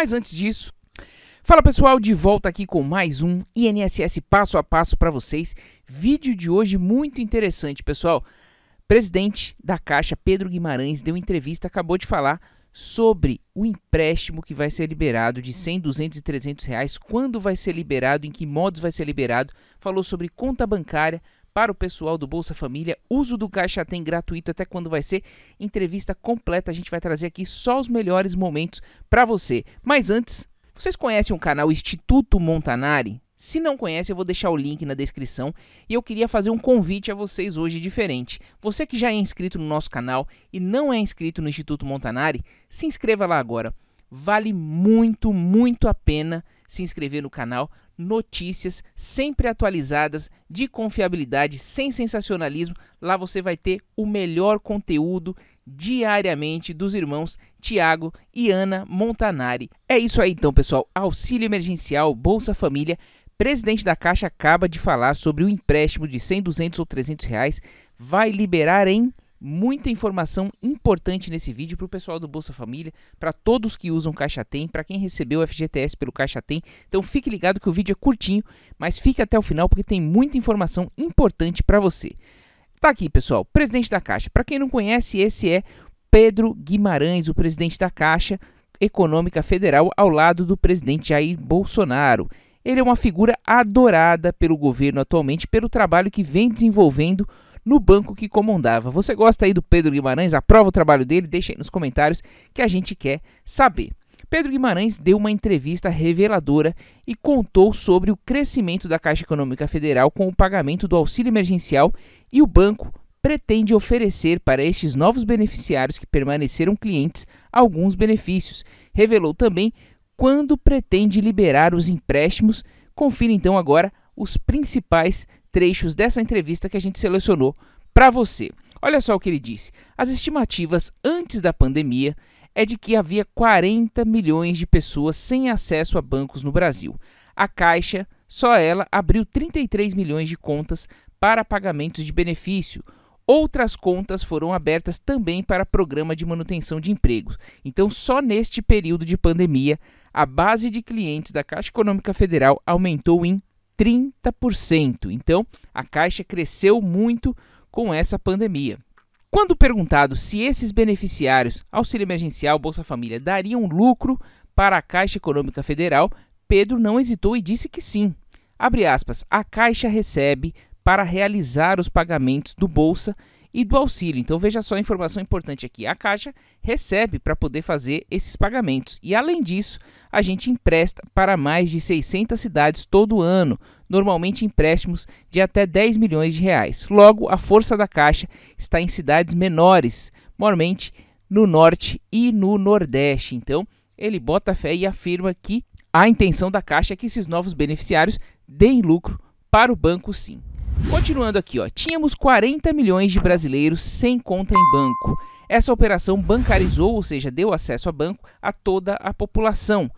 Mas antes disso, fala pessoal, de volta aqui com mais um INSS passo a passo para vocês. Vídeo de hoje muito interessante, pessoal. Presidente da Caixa, Pedro Guimarães, deu entrevista, acabou de falar sobre o empréstimo que vai ser liberado de 100, 200 e 300 reais, quando vai ser liberado, em que modos vai ser liberado, falou sobre conta bancária, para o pessoal do Bolsa Família. Uso do caixa tem gratuito até quando vai ser entrevista completa. A gente vai trazer aqui só os melhores momentos para você. Mas antes, vocês conhecem o canal Instituto Montanari? Se não conhece, eu vou deixar o link na descrição e eu queria fazer um convite a vocês hoje diferente. Você que já é inscrito no nosso canal e não é inscrito no Instituto Montanari, se inscreva lá agora. Vale muito, muito a pena se inscrever no canal notícias sempre atualizadas, de confiabilidade, sem sensacionalismo. Lá você vai ter o melhor conteúdo diariamente dos irmãos Tiago e Ana Montanari. É isso aí então, pessoal. Auxílio emergencial, Bolsa Família. Presidente da Caixa acaba de falar sobre o empréstimo de 100, 200 ou 300 reais. Vai liberar em muita informação importante nesse vídeo para o pessoal do Bolsa Família, para todos que usam Caixa Tem, para quem recebeu o FGTS pelo Caixa Tem. Então fique ligado que o vídeo é curtinho, mas fique até o final porque tem muita informação importante para você. Tá aqui, pessoal, presidente da Caixa. Para quem não conhece, esse é Pedro Guimarães, o presidente da Caixa Econômica Federal, ao lado do presidente Jair Bolsonaro. Ele é uma figura adorada pelo governo atualmente pelo trabalho que vem desenvolvendo no banco que comandava. Você gosta aí do Pedro Guimarães? Aprova o trabalho dele? Deixa aí nos comentários que a gente quer saber. Pedro Guimarães deu uma entrevista reveladora e contou sobre o crescimento da Caixa Econômica Federal com o pagamento do auxílio emergencial e o banco pretende oferecer para estes novos beneficiários que permaneceram clientes alguns benefícios. Revelou também quando pretende liberar os empréstimos. Confira então agora os principais trechos dessa entrevista que a gente selecionou para você. Olha só o que ele disse. As estimativas antes da pandemia é de que havia 40 milhões de pessoas sem acesso a bancos no Brasil. A Caixa, só ela, abriu 33 milhões de contas para pagamentos de benefício. Outras contas foram abertas também para programa de manutenção de empregos. Então, só neste período de pandemia, a base de clientes da Caixa Econômica Federal aumentou em 30%. Então, a Caixa cresceu muito com essa pandemia. Quando perguntado se esses beneficiários, auxílio emergencial, Bolsa Família, dariam lucro para a Caixa Econômica Federal, Pedro não hesitou e disse que sim. Abre aspas, a Caixa recebe para realizar os pagamentos do Bolsa e do auxílio. Então veja só a informação importante aqui. A Caixa recebe para poder fazer esses pagamentos. E além disso, a gente empresta para mais de 600 cidades todo ano, normalmente empréstimos de até 10 milhões de reais. Logo, a força da Caixa está em cidades menores, mormente no norte e no nordeste. Então, ele bota fé e afirma que a intenção da Caixa é que esses novos beneficiários deem lucro para o banco sim. Continuando aqui, ó, tínhamos 40 milhões de brasileiros sem conta em banco. Essa operação bancarizou, ou seja, deu acesso a banco a toda a população.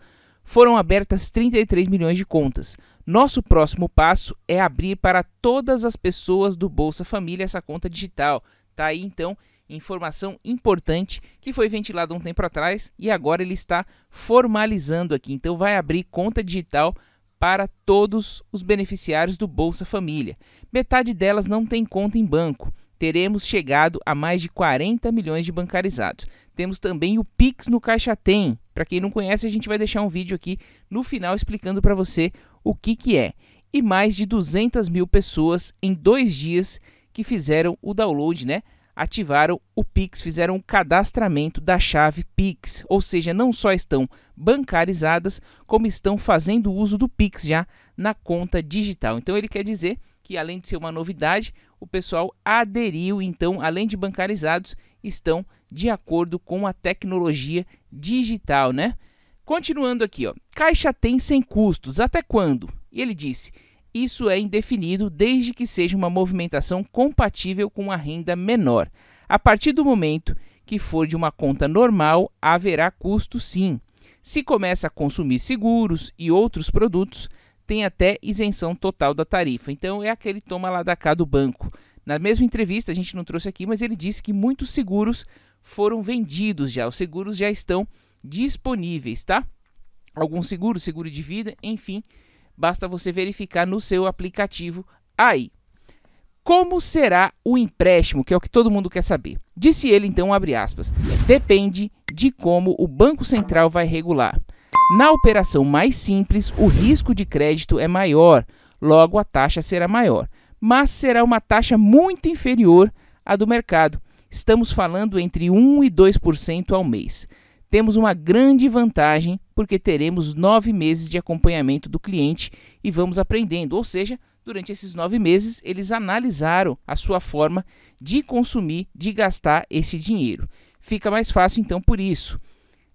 Foram abertas 33 milhões de contas. Nosso próximo passo é abrir para todas as pessoas do Bolsa Família essa conta digital. Tá aí então informação importante que foi ventilada um tempo atrás e agora ele está formalizando aqui. Então vai abrir conta digital para todos os beneficiários do Bolsa Família. Metade delas não tem conta em banco. Teremos chegado a mais de 40 milhões de bancarizados. Temos também o Pix no Caixa Tem. Para quem não conhece, a gente vai deixar um vídeo aqui no final explicando para você o que, que é. E mais de 200 mil pessoas em dois dias que fizeram o download, né? ativaram o Pix, fizeram um cadastramento da chave Pix, ou seja, não só estão bancarizadas, como estão fazendo uso do Pix já na conta digital. Então ele quer dizer que além de ser uma novidade, o pessoal aderiu, então, além de bancarizados, estão de acordo com a tecnologia digital, né? Continuando aqui, ó. Caixa tem sem custos, até quando? E ele disse: isso é indefinido desde que seja uma movimentação compatível com a renda menor. A partir do momento que for de uma conta normal, haverá custo sim. Se começa a consumir seguros e outros produtos, tem até isenção total da tarifa. Então é aquele toma lá da cá do banco. Na mesma entrevista, a gente não trouxe aqui, mas ele disse que muitos seguros foram vendidos já, os seguros já estão disponíveis, tá? Alguns seguros, seguro de vida, enfim, Basta você verificar no seu aplicativo aí. Como será o empréstimo, que é o que todo mundo quer saber? Disse ele então, abre aspas, depende de como o Banco Central vai regular. Na operação mais simples, o risco de crédito é maior, logo a taxa será maior, mas será uma taxa muito inferior à do mercado. Estamos falando entre 1 e 2% ao mês temos uma grande vantagem porque teremos nove meses de acompanhamento do cliente e vamos aprendendo. Ou seja, durante esses nove meses, eles analisaram a sua forma de consumir, de gastar esse dinheiro. Fica mais fácil então por isso.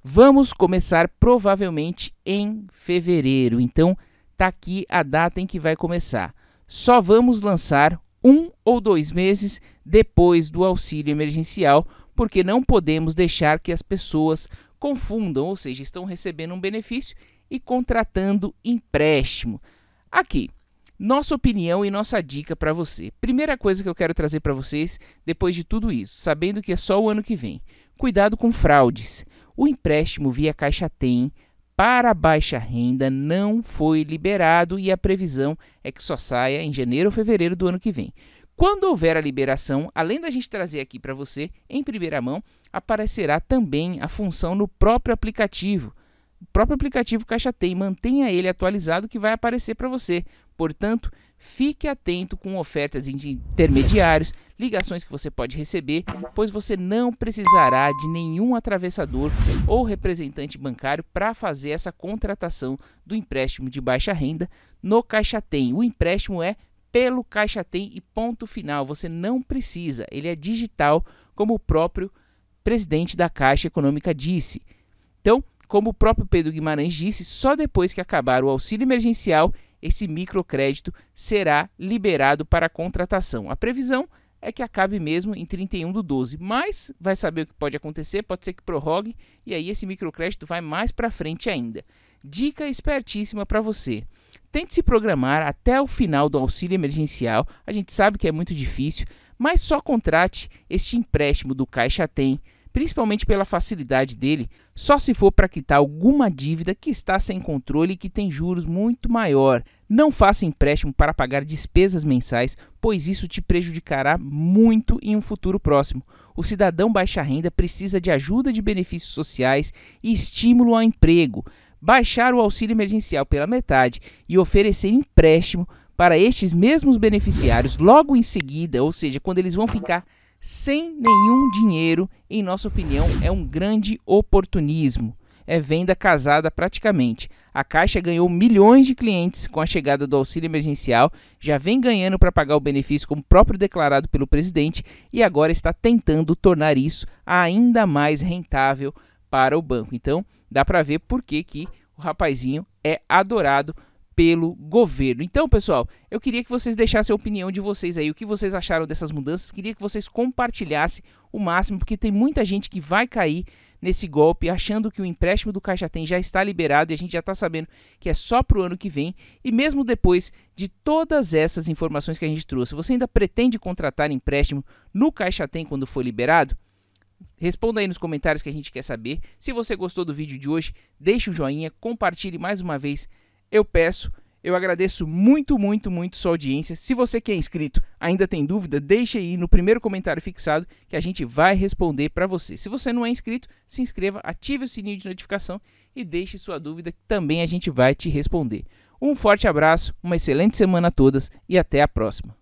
Vamos começar provavelmente em fevereiro. Então, tá aqui a data em que vai começar. Só vamos lançar um ou dois meses depois do auxílio emergencial, porque não podemos deixar que as pessoas confundam, ou seja, estão recebendo um benefício e contratando empréstimo. Aqui, nossa opinião e nossa dica para você. Primeira coisa que eu quero trazer para vocês depois de tudo isso, sabendo que é só o ano que vem. Cuidado com fraudes. O empréstimo via Caixa Tem para baixa renda não foi liberado e a previsão é que só saia em janeiro ou fevereiro do ano que vem. Quando houver a liberação, além da gente trazer aqui para você em primeira mão, aparecerá também a função no próprio aplicativo. O próprio aplicativo Caixa Tem, mantenha ele atualizado que vai aparecer para você. Portanto, fique atento com ofertas de intermediários, ligações que você pode receber, pois você não precisará de nenhum atravessador ou representante bancário para fazer essa contratação do empréstimo de baixa renda no Caixa Tem. O empréstimo é pelo Caixa Tem e ponto final. Você não precisa, ele é digital, como o próprio presidente da Caixa Econômica disse. Então, como o próprio Pedro Guimarães disse, só depois que acabar o auxílio emergencial, esse microcrédito será liberado para contratação. A previsão é que acabe mesmo em 31 do 12, mas vai saber o que pode acontecer, pode ser que prorrogue e aí esse microcrédito vai mais para frente ainda. Dica espertíssima para você. Tente se programar até o final do auxílio emergencial. A gente sabe que é muito difícil, mas só contrate este empréstimo do Caixa Tem, principalmente pela facilidade dele, só se for para quitar alguma dívida que está sem controle e que tem juros muito maior. Não faça empréstimo para pagar despesas mensais, pois isso te prejudicará muito em um futuro próximo. O cidadão baixa renda precisa de ajuda de benefícios sociais e estímulo ao emprego baixar o auxílio emergencial pela metade e oferecer empréstimo para estes mesmos beneficiários logo em seguida, ou seja, quando eles vão ficar sem nenhum dinheiro, em nossa opinião, é um grande oportunismo. É venda casada praticamente. A Caixa ganhou milhões de clientes com a chegada do auxílio emergencial, já vem ganhando para pagar o benefício como próprio declarado pelo presidente e agora está tentando tornar isso ainda mais rentável para o banco. Então, dá para ver por que, que o rapazinho é adorado pelo governo. Então, pessoal, eu queria que vocês deixassem a opinião de vocês aí, o que vocês acharam dessas mudanças. Queria que vocês compartilhassem o máximo, porque tem muita gente que vai cair nesse golpe, achando que o empréstimo do Caixa Tem já está liberado e a gente já está sabendo que é só para o ano que vem. E mesmo depois de todas essas informações que a gente trouxe, você ainda pretende contratar empréstimo no Caixa Tem quando for liberado? Responda aí nos comentários que a gente quer saber. Se você gostou do vídeo de hoje, deixe um joinha, compartilhe mais uma vez. Eu peço, eu agradeço muito, muito, muito sua audiência. Se você que é inscrito ainda tem dúvida, deixe aí no primeiro comentário fixado que a gente vai responder para você. Se você não é inscrito, se inscreva, ative o sininho de notificação e deixe sua dúvida que também a gente vai te responder. Um forte abraço, uma excelente semana a todas e até a próxima.